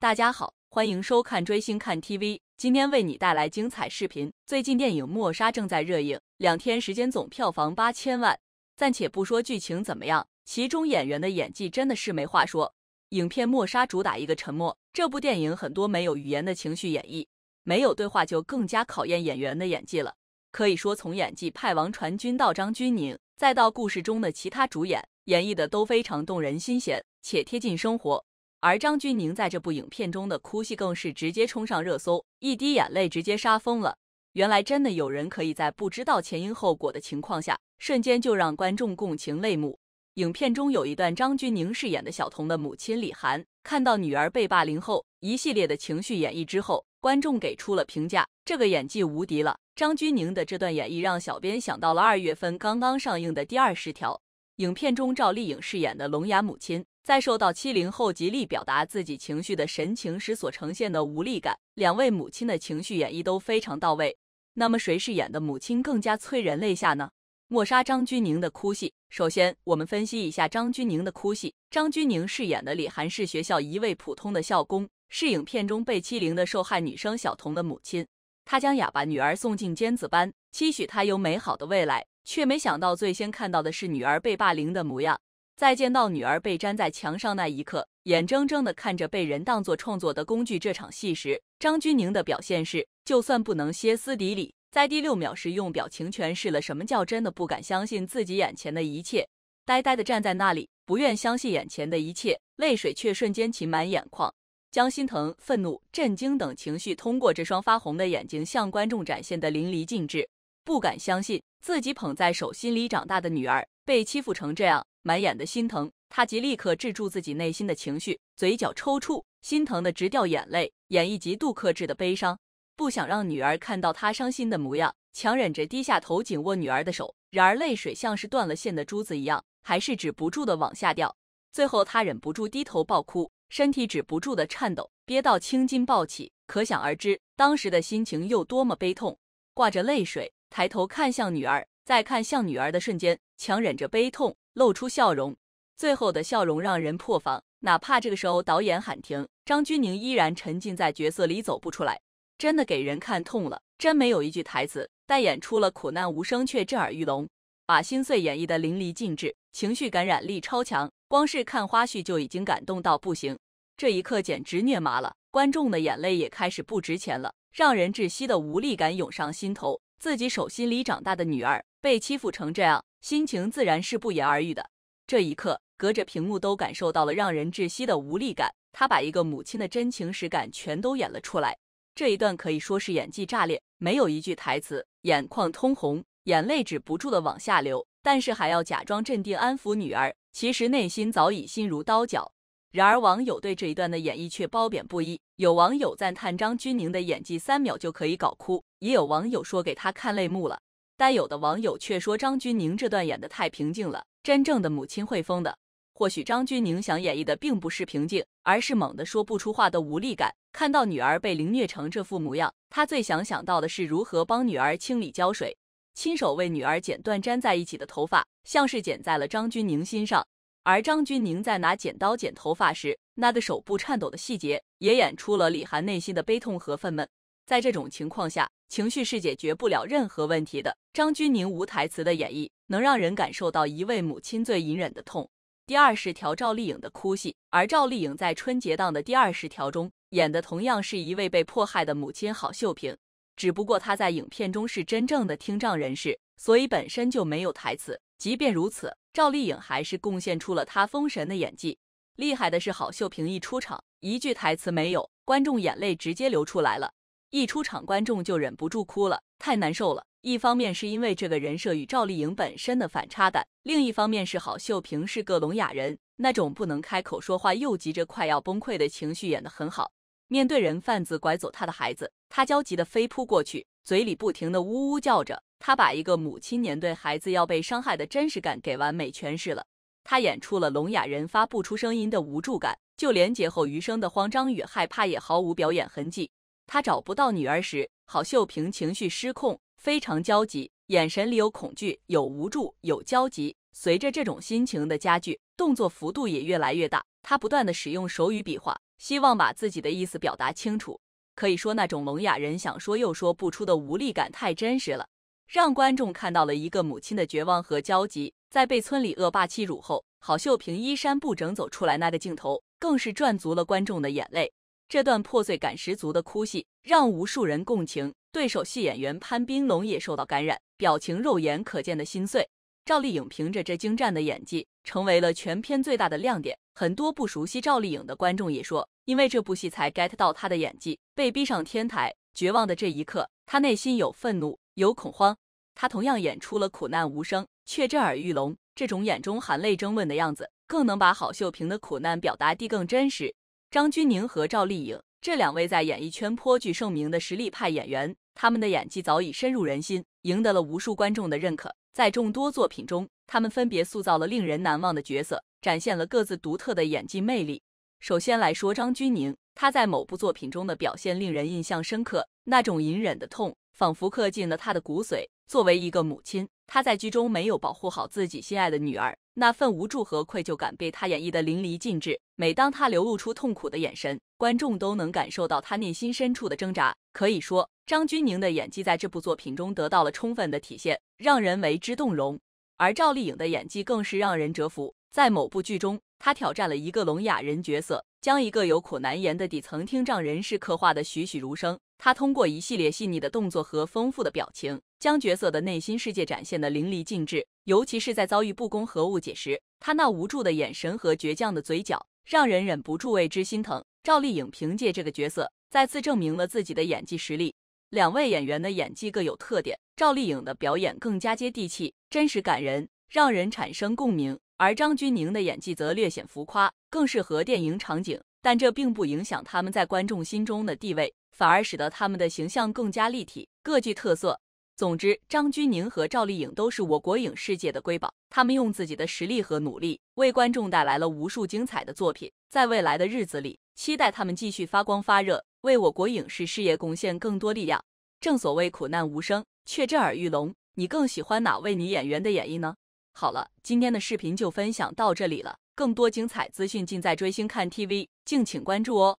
大家好，欢迎收看追星看 TV，今天为你带来精彩视频。最近电影《默杀》正在热映，两天时间总票房八千万。暂且不说剧情怎么样，其中演员的演技真的是没话说。影片《默杀》主打一个沉默，这部电影很多没有语言的情绪演绎，没有对话就更加考验演员的演技了。可以说，从演技派王传君到张钧甯，再到故事中的其他主演，演绎的都非常动人心弦，且贴近生活。而张钧甯在这部影片中的哭戏更是直接冲上热搜，一滴眼泪直接杀疯了。原来真的有人可以在不知道前因后果的情况下，瞬间就让观众共情泪目。影片中有一段张钧甯饰演的小童的母亲李涵，看到女儿被霸凌后，一系列的情绪演绎之后，观众给出了评价：这个演技无敌了。张钧甯的这段演绎让小编想到了二月份刚刚上映的《第二十条》，影片中赵丽颖饰演的聋哑母亲。在受到欺凌后极力表达自己情绪的神情时所呈现的无力感，两位母亲的情绪演绎都非常到位。那么，谁饰演的母亲更加催人泪下呢？抹杀张钧甯的哭戏。首先，我们分析一下张钧甯的哭戏。张钧甯饰演的李涵是学校一位普通的校工，是影片中被欺凌的受害女生小童的母亲。她将哑巴女儿送进尖子班，期许她有美好的未来，却没想到最先看到的是女儿被霸凌的模样。在见到女儿被粘在墙上那一刻，眼睁睁地看着被人当作创作的工具，这场戏时，张钧甯的表现是，就算不能歇斯底里，在第六秒时用表情诠释了什么叫真的不敢相信自己眼前的一切，呆呆地站在那里，不愿相信眼前的一切，泪水却瞬间浸满眼眶，将心疼、愤怒、震惊等情绪通过这双发红的眼睛向观众展现的淋漓尽致，不敢相信自己捧在手心里长大的女儿被欺负成这样。满眼的心疼，他即立刻制住自己内心的情绪，嘴角抽搐，心疼的直掉眼泪，演绎极度克制的悲伤，不想让女儿看到他伤心的模样，强忍着低下头紧握女儿的手，然而泪水像是断了线的珠子一样，还是止不住的往下掉，最后他忍不住低头暴哭，身体止不住的颤抖，憋到青筋暴起，可想而知当时的心情有多么悲痛，挂着泪水抬头看向女儿。在看向女儿的瞬间，强忍着悲痛露出笑容，最后的笑容让人破防。哪怕这个时候导演喊停，张钧甯依然沉浸在角色里走不出来，真的给人看痛了。真没有一句台词，但演出了苦难无声却震耳欲聋，把心碎演绎的淋漓尽致，情绪感染力超强。光是看花絮就已经感动到不行，这一刻简直虐麻了。观众的眼泪也开始不值钱了，让人窒息的无力感涌上心头，自己手心里长大的女儿。被欺负成这样，心情自然是不言而喻的。这一刻，隔着屏幕都感受到了让人窒息的无力感。他把一个母亲的真情实感全都演了出来，这一段可以说是演技炸裂，没有一句台词，眼眶通红，眼泪止不住的往下流，但是还要假装镇定，安抚女儿，其实内心早已心如刀绞。然而，网友对这一段的演绎却褒贬不一。有网友赞叹张钧甯的演技，三秒就可以搞哭；也有网友说给他看泪目了。但有的网友却说，张钧甯这段演的太平静了，真正的母亲会疯的。或许张钧甯想演绎的并不是平静，而是猛的说不出话的无力感。看到女儿被凌虐成这副模样，她最想想到的是如何帮女儿清理胶水，亲手为女儿剪断粘在一起的头发，像是剪在了张钧甯心上。而张钧甯在拿剪刀剪头发时，那个手部颤抖的细节，也演出了李涵内心的悲痛和愤懑。在这种情况下，情绪是解决不了任何问题的。张钧甯无台词的演绎，能让人感受到一位母亲最隐忍的痛。第二十条，赵丽颖的哭戏，而赵丽颖在春节档的第二十条中演的同样是一位被迫害的母亲郝秀萍。只不过她在影片中是真正的听障人士，所以本身就没有台词。即便如此，赵丽颖还是贡献出了她封神的演技。厉害的是郝秀萍一出场，一句台词没有，观众眼泪直接流出来了。一出场，观众就忍不住哭了，太难受了。一方面是因为这个人设与赵丽颖本身的反差感，另一方面是郝秀萍是个聋哑人，那种不能开口说话又急着快要崩溃的情绪演得很好。面对人贩子拐走他的孩子，他焦急地飞扑过去，嘴里不停地呜呜叫着，他把一个母亲面对孩子要被伤害的真实感给完美诠释了。他演出了聋哑人发不出声音的无助感，就连劫后余生的慌张与害怕也毫无表演痕迹。他找不到女儿时，郝秀萍情绪失控，非常焦急，眼神里有恐惧、有无助、有焦急。随着这种心情的加剧，动作幅度也越来越大。他不断的使用手语比划，希望把自己的意思表达清楚。可以说，那种聋哑人想说又说不出的无力感太真实了，让观众看到了一个母亲的绝望和焦急。在被村里恶霸欺辱后，郝秀萍衣衫不整走出来那个镜头，更是赚足了观众的眼泪。这段破碎感十足的哭戏，让无数人共情。对手戏演员潘斌龙也受到感染，表情肉眼可见的心碎。赵丽颖凭着这精湛的演技，成为了全片最大的亮点。很多不熟悉赵丽颖的观众也说，因为这部戏才 get 到她的演技。被逼上天台，绝望的这一刻，她内心有愤怒，有恐慌。她同样演出了苦难无声，却震耳欲聋。这种眼中含泪争论的样子，更能把郝秀萍的苦难表达的更真实。张钧甯和赵丽颖这两位在演艺圈颇具盛名的实力派演员，他们的演技早已深入人心，赢得了无数观众的认可。在众多作品中，他们分别塑造了令人难忘的角色，展现了各自独特的演技魅力。首先来说张钧甯，她在某部作品中的表现令人印象深刻，那种隐忍的痛仿佛刻进了她的骨髓。作为一个母亲，他在剧中没有保护好自己心爱的女儿，那份无助和愧疚感被他演绎得淋漓尽致。每当他流露出痛苦的眼神，观众都能感受到他内心深处的挣扎。可以说，张钧甯的演技在这部作品中得到了充分的体现，让人为之动容。而赵丽颖的演技更是让人折服。在某部剧中，她挑战了一个聋哑人角色，将一个有苦难言的底层听障人士刻画得栩栩如生。他通过一系列细腻的动作和丰富的表情，将角色的内心世界展现得淋漓尽致。尤其是在遭遇不公和误解时，他那无助的眼神和倔强的嘴角，让人忍不住为之心疼。赵丽颖凭借这个角色，再次证明了自己的演技实力。两位演员的演技各有特点，赵丽颖的表演更加接地气、真实感人，让人产生共鸣；而张钧甯的演技则略显浮夸，更适合电影场景。但这并不影响他们在观众心中的地位，反而使得他们的形象更加立体，各具特色。总之，张钧甯和赵丽颖都是我国影世界的瑰宝，他们用自己的实力和努力为观众带来了无数精彩的作品。在未来的日子里，期待他们继续发光发热，为我国影视事业贡献更多力量。正所谓苦难无声，却震耳欲聋。你更喜欢哪位女演员的演绎呢？好了，今天的视频就分享到这里了。更多精彩资讯尽在追星看 TV，敬请关注哦。